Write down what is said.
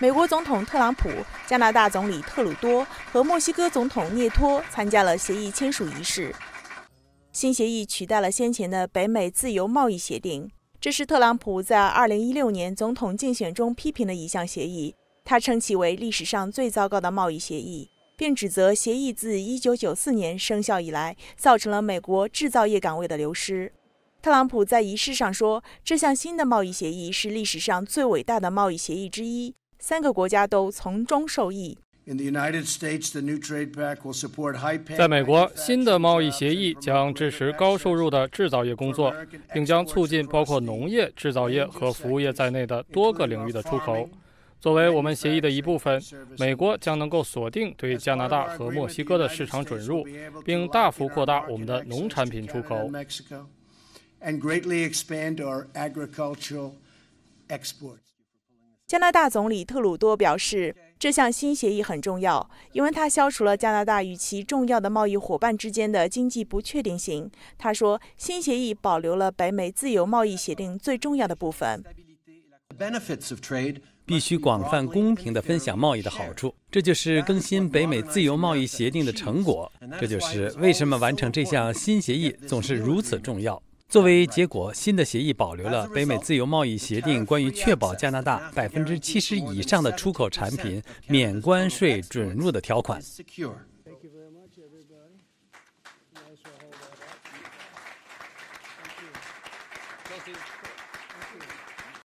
美国总统特朗普、加拿大总理特鲁多和墨西哥总统涅托参加了协议签署仪式。新协议取代了先前的北美自由贸易协定，这是特朗普在二零一六年总统竞选中批评的一项协议。他称其为历史上最糟糕的贸易协议，并指责协议自一九九四年生效以来，造成了美国制造业岗位的流失。特朗普在仪式上说：“这项新的贸易协议是历史上最伟大的贸易协议之一。”三个国家都从中受益。在美国，新的贸易协议将支持高收入的制造业工作，并将促进包括农业、制造业和服务业在内的多个领域的出口。作为我们协议的一部分，美国将能够锁定对加拿大和墨西哥的市场准入，并大幅扩大我们的农产品出口。加拿大总理特鲁多表示，这项新协议很重要，因为它消除了加拿大与其重要的贸易伙伴之间的经济不确定性。他说，新协议保留了北美自由贸易协定最重要的部分，必须广泛、公平地分享贸易的好处。这就是更新北美自由贸易协定的成果。这就是为什么完成这项新协议总是如此重要。作为结果，新的协议保留了北美自由贸易协定关于确保加拿大百分之七十以上的出口产品免关税准入的条款。